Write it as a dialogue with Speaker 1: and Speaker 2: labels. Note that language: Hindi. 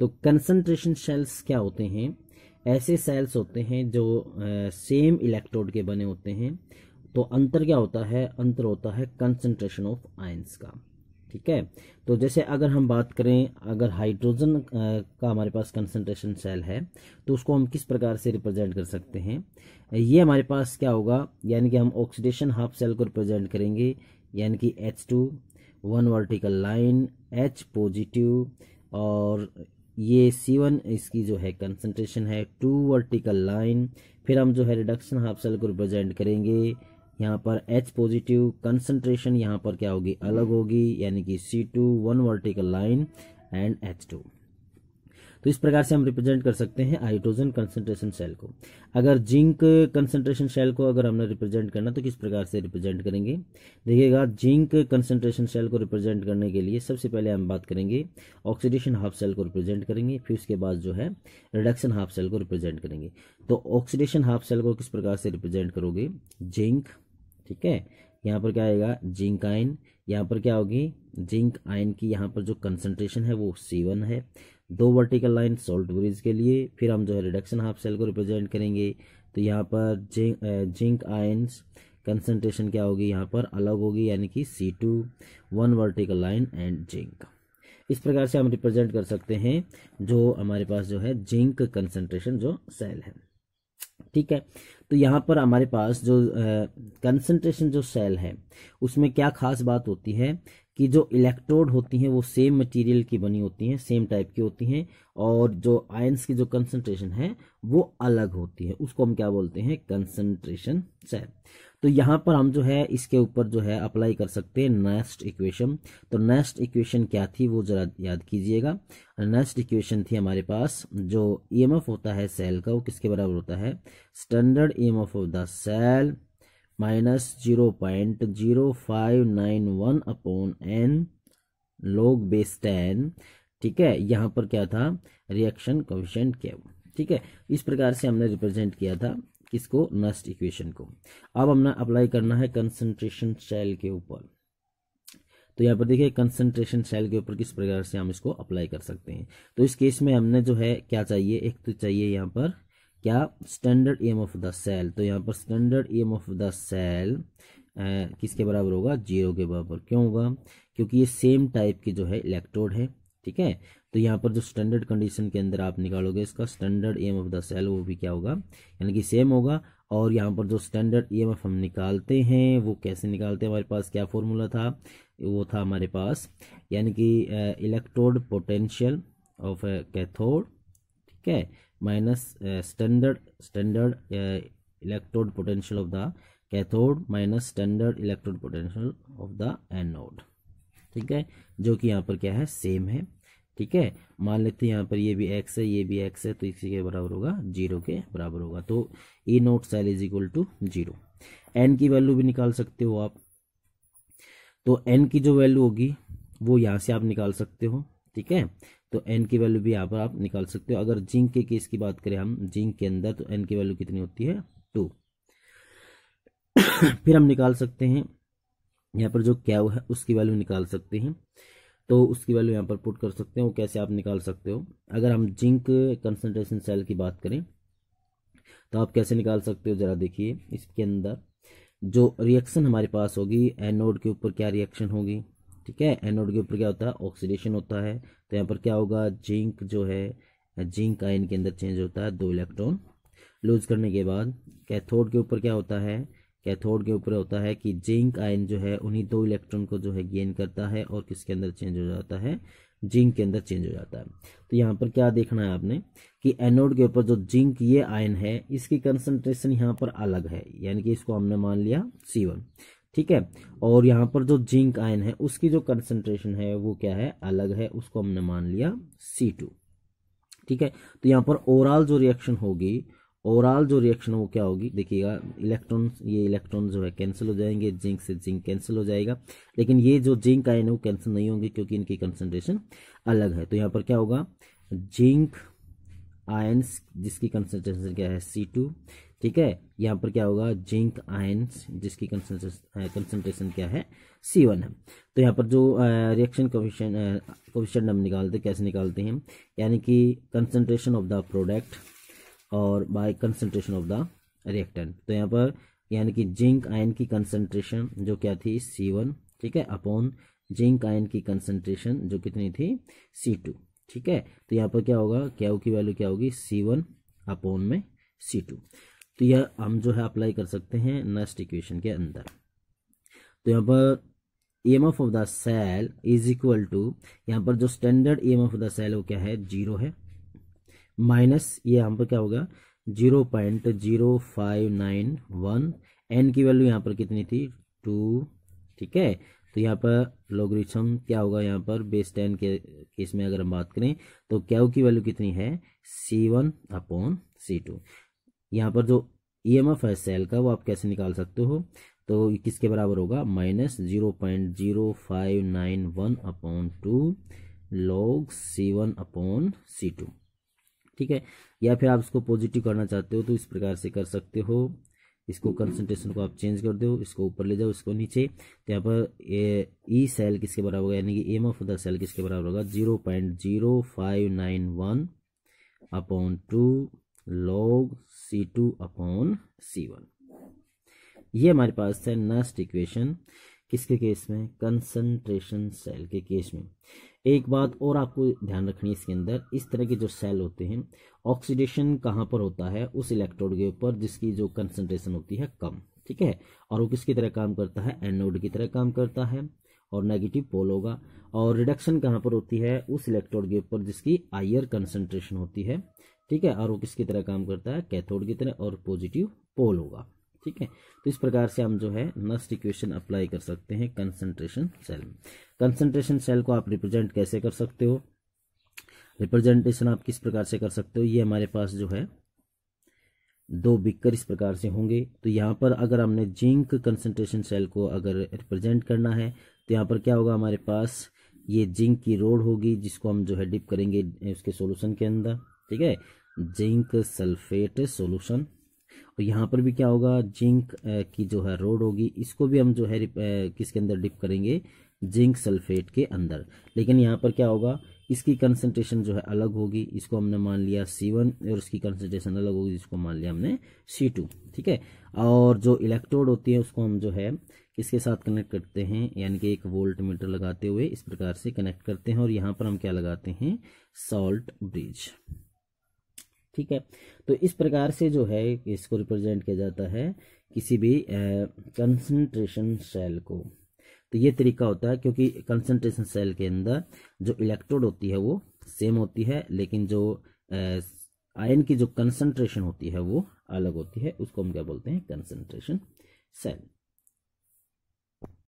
Speaker 1: तो कंसंट्रेशन सेल्स क्या होते हैं ऐसे सेल्स होते हैं जो सेम इलेक्ट्रोड के बने होते हैं तो अंतर क्या होता है अंतर होता है कंसंट्रेशन ऑफ आयंस का ठीक है तो जैसे अगर हम बात करें अगर हाइड्रोजन का हमारे पास कंसंट्रेशन सेल है तो उसको हम किस प्रकार से रिप्रेजेंट कर सकते हैं ये हमारे पास क्या होगा यानी कि हम ऑक्सीडेशन हाफ सेल को रिप्रेजेंट करेंगे यानी कि H two one vertical line H positive और ये C1 इसकी जो है कंसंट्रेशन है टू वर्टिकल लाइन फिर हम जो है रिडक्शन हाफ सेल को रिप्रेजेंट करेंगे यहाँ पर H पॉजिटिव कंसंट्रेशन यहाँ पर क्या होगी अलग होगी यानी कि C2 one vertical line and H2 तो इस प्रकार से हम रिप्रेजेंट कर सकते हैं हाइड्रोजन कंसेंट्रेशन सेल को अगर जिंक कंसेंट्रेशन सेल को अगर हमने रिप्रेजेंट करना तो किस प्रकार से रिप्रेजेंट करेंगे देखिएगा जिंक कंसेंट्रेशन सेल को रिप्रेजेंट करने के लिए सबसे पहले हम बात करेंगे ऑक्सीडेशन हाफ सेल को रिप्रेजेंट करेंगे फिर उसके बाद जो है रिडक्शन हाफ सेल को रिप्रेजेंट करेंगे तो ऑक्सीडेशन हाफ सेल को किस प्रकार से रिप्रेजेंट करोगे जिंक ठीक है यहाँ पर क्या आएगा जिंक आयन यहाँ पर क्या होगी जिंक आयन की यहाँ पर जो कंसनट्रेशन है वो सीवन है दो वर्टिकल लाइन सोल्ट ब्रिज के लिए फिर हम जो है रिडक्शन हाफ सेल को रिप्रेजेंट करेंगे तो यहाँ पर जिंक आयंस कंसनट्रेशन क्या होगी यहाँ पर अलग होगी यानी कि C two one vertical line and zinc इस प्रकार से हम रिप्रेजेंट कर सकते हैं जो हमारे पास जो है जिंक कंसनट्रेशन जो सेल है ठीक है तो यहाँ पर हमारे पास जो कंसंट्रेशन जो सेल है उसमें क्या खास बात होती है कि जो इलेक्ट्रोड होती हैं वो सेम मटेरियल की बनी होती हैं सेम टाइप की होती हैं और जो आयंस की जो कंसंट्रेशन है वो अलग होती है उसको हम क्या बोलते हैं कंसंट्रेशन सेल तो यहाँ पर हम जो है इसके ऊपर जो है अप्लाई कर सकते हैं नेक्स्ट इक्वेशन तो नेक्स्ट इक्वेशन क्या थी वो जरा याद कीजिएगा नेक्स्ट इक्वेशन थी हमारे पास जो ई e होता है सेल का वो किसके बराबर होता है standard E of the cell minus zero point zero five nine one upon N log base ten ठीक है यहाँ पर क्या था रिएक्शन कोविशेंट क्या ठीक है इस प्रकार से हमने रिप्रेजेंट किया था किसको नस्ट इक्वेशन को अब हमने अप्लाई करना है कंसंट्रेशन सेल के ऊपर तो यहाँ पर देखिए कंसंट्रेशन सेल के ऊपर किस प्रकार से हम इसको अप्लाई कर सकते हैं तो इस केस में हमने जो है क्या चाहिए एक तो चाहिए यहाँ पर क्या standard M of the cell तो यहाँ पर standard M of the cell किसके बराबर होगा जीरो के बराबर क्यों होगा क्योंकि ये सेम टाइप के जो है इलेक्ट्रोड है ठीक है तो यहाँ पर जो स्टैंडर्ड कंडीशन के अंदर आप निकालोगे इसका standard M of the cell वो भी क्या होगा यानी कि सेम होगा और यहाँ पर जो स्टैंडर्ड ई हम निकालते हैं वो कैसे निकालते हैं हमारे पास क्या फॉर्मूला था वो था हमारे पास यानी कि इलेक्ट्रोड पोटेंशियल ऑफ कैथोड ठीक है minus uh, standard standard uh, electrode potential of the cathode minus standard electrode potential of the anode ठीक है जो कि यहाँ पर क्या है सेम है ठीक है मान लेते हैं यहाँ पर ये भी एक्स है ये भी एक्स है तो इसी के बराबर होगा जीरो के बराबर होगा तो E naught cell is equal to zero N की वैल्यू भी निकाल सकते हो आप तो एन की जो वैल्यू होगी वो यहाँ से आप निकाल सकते हो ठीक है तो एन की वैल्यू भी यहाँ पर आप निकाल सकते हो अगर जिंक के केस की बात करें हम जिंक के अंदर तो एन की वैल्यू कितनी होती है टू फिर हम निकाल सकते हैं यहाँ पर जो क्या है उसकी वैल्यू निकाल सकते हैं तो उसकी वैल्यू यहाँ पर पुट कर सकते हैं वो कैसे आप निकाल सकते हो अगर हम जिंक कंसनट्रेशन सेल की बात करें तो आप कैसे निकाल सकते हो ज़रा देखिए इसके अंदर जो रिएक्शन हमारे पास होगी एनोड के ऊपर क्या रिएक्शन होगी ठीक है एनोड के ऊपर क्या होता है ऑक्सीडेशन होता है तो यहाँ पर क्या होगा जिंक जो है जिंक आयन के अंदर चेंज होता है दो इलेक्ट्रॉन लूज करने के बाद कैथोड के ऊपर क्या होता है कैथोड के ऊपर होता है कि जिंक आयन जो है उन्हीं दो इलेक्ट्रॉन को जो है गेन करता है और किसके अंदर चेंज हो जाता है जिंक के अंदर चेंज हो जाता है तो यहाँ पर क्या देखना है आपने कि एनोड के ऊपर जो जिंक ये आयन है इसकी कंसंट्रेशन यहाँ पर अलग है यानी कि इसको हमने मान लिया सी वन ठीक है और यहाँ पर जो जिंक आयन है उसकी जो कंसंट्रेशन है वो क्या है अलग है उसको हमने मान लिया सी टू ठीक है तो यहाँ पर ओवरऑल जो रिएक्शन होगी ओवरऑल जो रिएक्शन वो क्या होगी देखिएगा इलेक्ट्रॉन ये इलेक्ट्रॉन जो है कैंसिल हो जाएंगे जिंक से जिंक कैंसिल हो जाएगा लेकिन ये जो जिंक आयन है वो कैंसिल नहीं होंगे क्योंकि इनकी कंसनट्रेशन अलग है तो यहाँ पर क्या होगा जिंक आयन्स जिसकी कंसनट्रेशन क्या है सी टू ठीक है यहाँ पर क्या होगा जिंक आयन्स जिसकी कंसनट्रेशन क्या है सी वन है तो यहाँ पर जो रिएक्शन कोफिशन कोफिशन हम निकालते कैसे निकालते हैं यानी कि कंसनट्रेशन ऑफ द प्रोडक्ट और by concentration of the reactant तो यहाँ पर यानी कि जिंक आयन की कंसनट्रेशन जो क्या थी सी वन ठीक है अपॉन जिंक आयन की कंसनट्रेशन जो कितनी थी सी टू ठीक है तो यहाँ पर क्या होगा क्या की वैल्यू क्या होगी सी वन अपॉन में सी टू तो यह हम जो है अप्लाई कर सकते हैं नेक्स्ट इक्वेशन के अंदर तो यहाँ पर E M F of the cell is equal to यहाँ पर जो standard E M F of the cell वो क्या है जीरो है माइनस ये यहाँ पर क्या होगा zero point zero five nine one N की वैल्यू यहाँ पर कितनी थी टू ठीक है तो यहाँ पर लोगरिथम क्या होगा यहाँ पर बेस टेन के केस में अगर हम बात करें तो क्या की वैल्यू कितनी है C one upon C two यहाँ पर जो ई एम एफ है सेल का वो आप कैसे निकाल सकते हो तो किसके बराबर होगा minus zero point zero five nine one upon two log C one upon C two ठीक है या फिर आप इसको पॉजिटिव करना चाहते हो तो इस प्रकार से कर सकते हो इसको कंसंट्रेशन को आप चेंज कर दो इसको ऊपर ले जाओ इसको नीचे तो यहाँ पर ई सेल e किसके बराबर होगा यानी कि एम ऑफ द सेल किसके बराबर होगा zero point zero five nine one upon two log C two upon C one ये हमारे पास है नेक्स्ट इक्वेशन किसके केस में कंसंट्रेशन सेल के केस में एक बात और आपको ध्यान रखनी है इसके अंदर इस तरह के जो सेल होते हैं ऑक्सीडेशन कहाँ पर होता है उस इलेक्ट्रोड के ऊपर जिसकी जो कंसंट्रेशन होती है कम ठीक है और वो किसकी तरह काम करता है एनोड की तरह काम करता है और नेगेटिव पोल होगा और रिडक्शन कहाँ पर होती है उस इलेक्ट्रोड के ऊपर जिसकी हायर कंसंट्रेशन होती है ठीक है और वो किसकी तरह काम करता है कैथोड की तरह और पॉजिटिव पोल होगा ठीक है तो इस प्रकार से हम जो है नस्ट इक्वेशन अप्लाई कर सकते हैं कंसंट्रेशन सेल में कंसंट्रेशन सेल को आप रिप्रेजेंट कैसे कर सकते हो रिप्रेजेंटेशन आप किस प्रकार से कर सकते हो ये हमारे पास जो है दो बिकर इस प्रकार से होंगे तो यहाँ पर अगर हमने जिंक कंसंट्रेशन सेल को अगर रिप्रेजेंट करना है तो यहाँ पर क्या होगा हमारे पास ये जिंक की रोड होगी जिसको हम जो है डिप करेंगे उसके सोल्यूशन के अंदर ठीक है जिंक सल्फेट सोलूशन और यहाँ पर भी क्या होगा जिंक की जो है रोड होगी इसको भी हम जो है किसके अंदर डिप करेंगे जिंक सल्फेट के अंदर लेकिन यहाँ पर क्या होगा इसकी कंसनट्रेशन जो है अलग होगी इसको हमने मान लिया C1 और इसकी कंसनट्रेशन अलग होगी जिसको मान लिया हमने सी टू ठीक है और जो इलेक्ट्रोड होती है उसको हम जो है किसके साथ कनेक्ट करते हैं यानी कि एक वोल्ट मीटर लगाते हुए इस प्रकार से कनेक्ट करते हैं और यहाँ पर हम क्या लगाते हैं सॉल्ट ब्रिज ठीक है तो इस प्रकार से जो है इसको रिप्रेजेंट किया जाता है किसी भी कंसंट्रेशन सेल को तो ये तरीका होता है क्योंकि कंसंट्रेशन सेल के अंदर जो इलेक्ट्रोड होती है वो सेम होती है लेकिन जो आयन की जो कंसंट्रेशन होती है वो अलग होती है उसको हम क्या बोलते हैं कंसंट्रेशन सेल